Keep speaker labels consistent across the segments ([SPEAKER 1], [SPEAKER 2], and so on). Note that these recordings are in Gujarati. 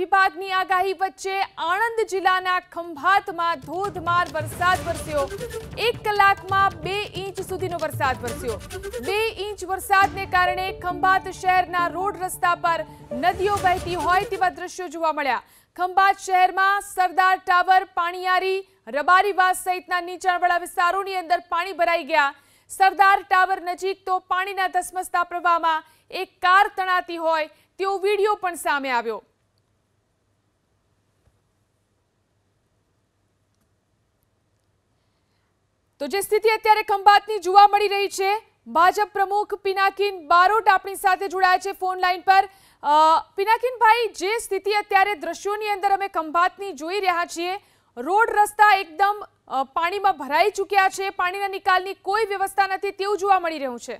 [SPEAKER 1] વિભાગની આગાહી વચ્ચે આણંદ જિલ્લાના ખંભાતમાં ધોધમાર વરસાદ વરસ્યો એક કલાકમાં બે ઇંચ સુધીનો વરસાદ વરસ્યો બે ઇંચ વરસાદને કારણે ખંભાત શહેરના રોડ રસ્તા પર નદીઓ વહેતી હોય તેવા દ્રશ્યો જોવા મળ્યા ખંભાત શહેરમાં સરદાર ટાવર પાણીયારી રબારીવાસ સહિતના નીચાણવાળા વિસ્તારોની અંદર પાણી ભરાઈ ગયા સરદાર ટાવર નજીક તો પાણીના ધસમસતા પ્રવાહમાં એક કાર તણાતી હોય તેવો વિડીયો પણ સામે આવ્યો તો જે સ્થિતિ અત્યારે ખંભાતની જોવા મળી રહી છે ભાજપ પ્રમુખ પિનાકીન બારોટ આપણી સાથે જોડાયા છે ફોન લાઈન પર પિનાકીનભાઈ જે સ્થિતિ અત્યારે દ્રશ્યોની અંદર અમે ખંભાતની જોઈ રહ્યા છીએ રોડ રસ્તા એકદમ પાણીમાં ભરાઈ ચૂક્યા છે પાણીના નિકાલની કોઈ વ્યવસ્થા નથી તેવું જોવા મળી રહ્યું છે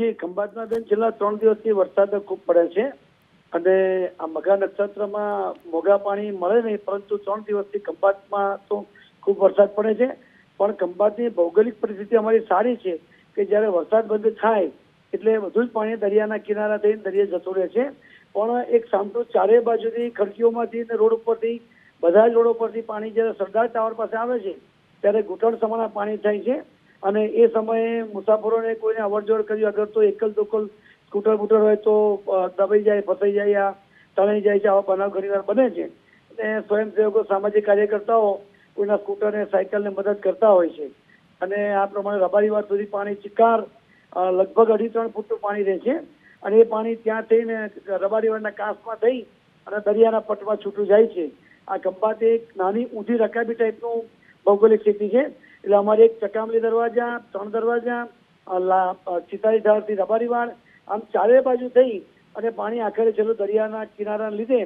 [SPEAKER 2] જે ખંભાતમાં બેન છેલ્લા ત્રણ દિવસથી વરસાદ ખૂબ પડે છે અને આ મઘા નક્ષત્રમાં મોગા પાણી મળે નહીં પરંતુ ત્રણ દિવસથી ખંભાતમાં તો ખૂબ વરસાદ પડે છે પણ ખંભાતની ભૌગોલિક પરિસ્થિતિ અમારી સારી છે કે જ્યારે વરસાદ બંધ થાય એટલે બધું જ પાણી દરિયાના કિનારા થઈને દરિયા જતું રહે છે પણ એક સામટું ચારે બાજુથી ખડકીઓમાંથી ને રોડ ઉપરથી બધા જ રોડો પરથી પાણી જ્યારે સરદાર ટાવર પાસે આવે છે ત્યારે ઘૂંટણ સમાના પાણી થાય છે અને એ સમયે મુસાફરોને કોઈને અવરજવર કર્યું અગર તો એકલ દોકલ સ્કૂટર બુટર હોય તો દબાઈ જાય ફસાઈ જાય યા તણાઈ જાય છે આવા બનાવ ઘણીવાર બને છે અને સ્વયંસેવકો સામાજિક કાર્યકર્તાઓ કોઈના સ્કૂટરને સાયકલને મદદ કરતા હોય છે અને આ પ્રમાણે રબારી રબારીવાર સુધી પાણી ચિકાર લગભગ અઢી ત્રણ ફૂટનું પાણી રહે છે અને એ પાણી ત્યાં થઈને રબારીવારના કાંસમાં થઈ અને દરિયાના પટમાં છૂટું જાય છે આ ખંભા તે એક નાની ઊંધી રકાબી ટાઈપનું ભૌગોલિક સ્થિતિ છે એટલે અમારે એક ચકામલી દરવાજા ત્રણ દરવાજા ચિતારી ધારથી રબારીવાડ આમ ચારે બાજુ થઈ અને પાણી આખરે છેલ્લું દરિયાના કિનારાને લીધે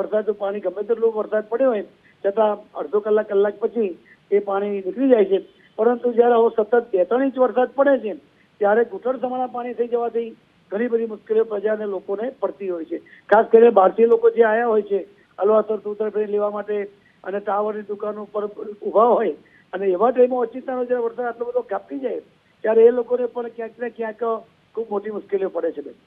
[SPEAKER 2] વરસાદનું પાણી ગમે તેટલું વરસાદ પડ્યો હોય છતાં અડધો કલાક કલાક પછી એ પાણી નીકળી જાય છે પરંતુ જ્યારે આવો સતત બે ત્રણ ઇંચ વરસાદ પડે છે ત્યારે ઘૂંટણ સમાણા પાણી થઈ જવાથી ઘણી બધી મુશ્કેલીઓ પ્રજાને લોકોને પડતી હોય છે ખાસ કરીને ભારતીય લોકો જે આવ્યા હોય છે અલવાસર સૂત્રફેરી લેવા માટે અને ટાવરની દુકાનો પર ઊભા હોય અને એવા ટાઈમમાં અચિંતાનો જ્યારે વરસાદ આટલો બધો કાપી જાય ત્યારે એ લોકોને પણ ક્યાંક ને ક્યાંક ખૂબ મોટી મુશ્કેલીઓ પડે છે બેન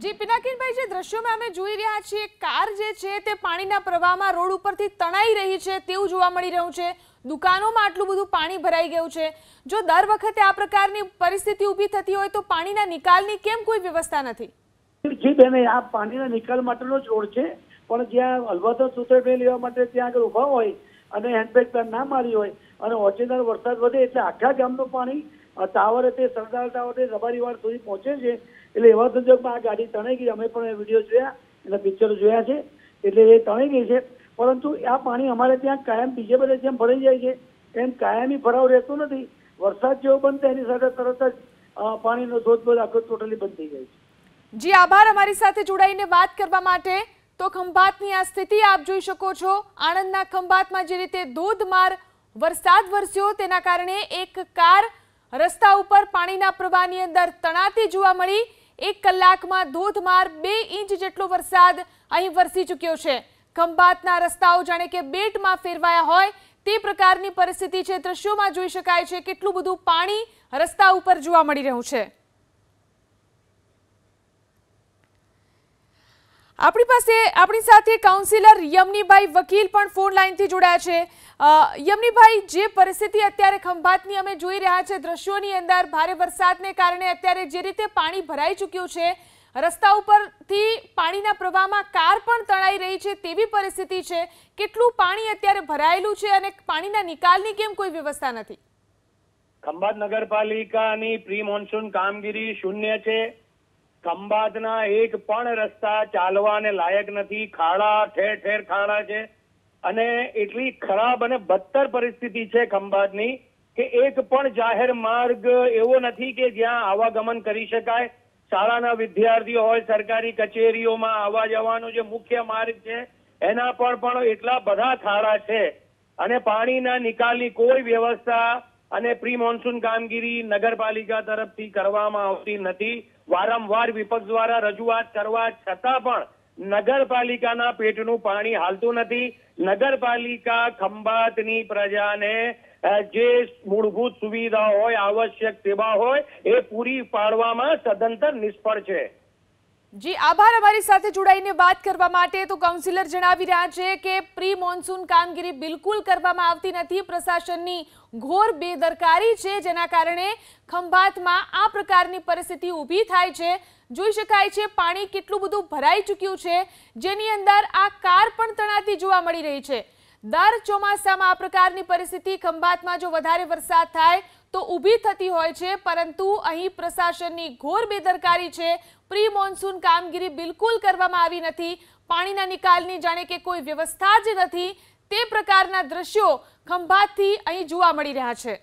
[SPEAKER 1] જે પિનાકીનભાઈ જે દ્રશ્યોમાં અમે જોઈ રહ્યા છીએ કાર જે છે તે પાણીના પ્રવાહમાં રોડ ઉપરથી તણાઈ રહી છે તેવું જોવા મળી રહ્યું છે દુકાનોમાં આટલું બધું પાણી ભરાઈ ગયું છે જો દર વખતે આ પ્રકારની પરિસ્થિતિ ઊભી થતી હોય તો પાણીના નિકાલની કેમ કોઈ વ્યવસ્થા નથી
[SPEAKER 2] જી આ પાણીના નિકાલ માટેનો જ રોડ છે પણ જ્યાં અલબત્ત સૂત્રે લેવા માટે ત્યાં આગળ ઊભા હોય અને હેન્ડબેગ ના મારી હોય અને ઓચિંતા વરસાદ વધે એટલે આખા ગામનું પાણી ટાવર તે સરદાર ટાવરથી રબારીવાડ સુધી પહોંચે છે એટલે એવા સંજોગમાં આ ગાડી તણાઈ ગઈ અમે પણ એ વિડીયો જોયા એટલે પિક્ચર જોયા છે એટલે એ તણાઈ ગઈ છે પરંતુ આ પાણી અમારે ત્યાં કાયમ બીજે બધે જેમ ભરાઈ જાય છે એમ કાયમી ભરાવ રહેતો નથી વરસાદ જેવો બનતા એની સાથે તરત જ પાણીનો ધોધ બધો આખો ટોટલી બંધ થઈ જાય છે
[SPEAKER 1] જી આભાર અમારી સાથે જોડાઈને વાત કરવા માટે તો ખંભાતની આ સ્થિતિ આપ જોઈ શકો છો આણંદના ખંભાતમાં જે રીતે ધોધમાર વરસાદ વરસ્યો તેના કારણે એક કાર રસ્તા ઉપર પાણીના પ્રવાહની અંદર તણાતી જોવા મળી એક કલાકમાં ધોધમાર બે ઇંચ જેટલો વરસાદ અહીં વરસી ચૂક્યો છે ખંભાતના રસ્તાઓ જાણે કે બેટમાં ફેરવાયા હોય તે પ્રકારની પરિસ્થિતિ છે દ્રશ્યોમાં જોઈ શકાય છે કેટલું બધું પાણી રસ્તા ઉપર જોવા મળી રહ્યું છે આપણી પાસે આપણી સાથે કાઉન્સિલર યમનીભાઈ વકીલ પણ ફોન લાઈનથી જોડાયા છે યમનીભાઈ જે પરિસ્થિતિ અત્યારે ખંભાતની અમે જોઈ રહ્યા છે દ્રશ્યોની અંદર ભારે વરસાદને કારણે અત્યારે જે રીતે પાણી ભરાઈ ચૂક્યું છે રસ્તા ઉપરથી પાણીના પ્રવાહમાં કાર પણ તણાઈ રહી છે તેવી પરિસ્થિતિ છે કેટલું પાણી અત્યારે ભરાયેલું છે અને પાણીના નિકાલની કેમ કોઈ વ્યવસ્થા નથી
[SPEAKER 3] ખંભાત નગરપાલિકાની પ્રી મોન્સૂન કામગીરી શૂન્ય છે ખંભાતના એક પણ રસ્તા ચાલવાને લાયક નથી ખાડા ઠેર ઠેર ખાડા છે અને એટલી ખરાબ અને બદતર પરિસ્થિતિ છે ખંભાતની કે એક પણ જાહેર માર્ગ એવો નથી કે જ્યાં આવાગમન કરી શકાય શાળાના વિદ્યાર્થીઓ હોય સરકારી કચેરીઓમાં આવવા જવાનો જે મુખ્ય માર્ગ છે એના પર પણ એટલા બધા ખાડા છે અને પાણીના નિકાલની કોઈ વ્યવસ્થા અને પ્રી મોન્સૂન કામગીરી નગરપાલિકા તરફથી કરવામાં આવતી નથી વારંવાર વિપક્ષ દ્વારા રજૂઆત કરવા છતાં પણ નગરપાલિકાના પેટનું પાણી હાલતું નથી નગરપાલિકા ખંભાતની પ્રજાને જે મૂળભૂત સુવિધા હોય આવશ્યક સેવા હોય એ પૂરી પાડવામાં સદંતર નિષ્ફળ છે
[SPEAKER 1] જી આભાર અમારી સાથે જોડાઈને વાત કરવા માટે તો કાઉન્સિલર જણાવી રહ્યા છે કે પ્રી મોન્સૂન કામગીરી બિલકુલ કરવામાં આવતી નથી પ્રશાસનની ઘોર બેદરકારી છે જેના કારણે ખંભાતમાં આ પ્રકારની પરિસ્થિતિ ઊભી થાય છે જોઈ શકાય છે પાણી કેટલું બધું ભરાઈ ચૂક્યું છે જેની અંદર આ કાર પણ તણાતી જોવા મળી રહી છે દર ચોમાસામાં આ પ્રકારની પરિસ્થિતિ ખંભાતમાં જો વધારે વરસાદ થાય તો ઊભી થતી હોય છે પરંતુ અહીં પ્રશાસનની ઘોર બેદરકારી છે પ્રી મોન્સૂન કામગીરી બિલકુલ કરવામાં આવી નથી પાણીના નિકાલની જાણે કે કોઈ વ્યવસ્થા જ નથી તે પ્રકારના દ્રશ્યો ખંભાતથી અહીં જોવા મળી રહ્યા છે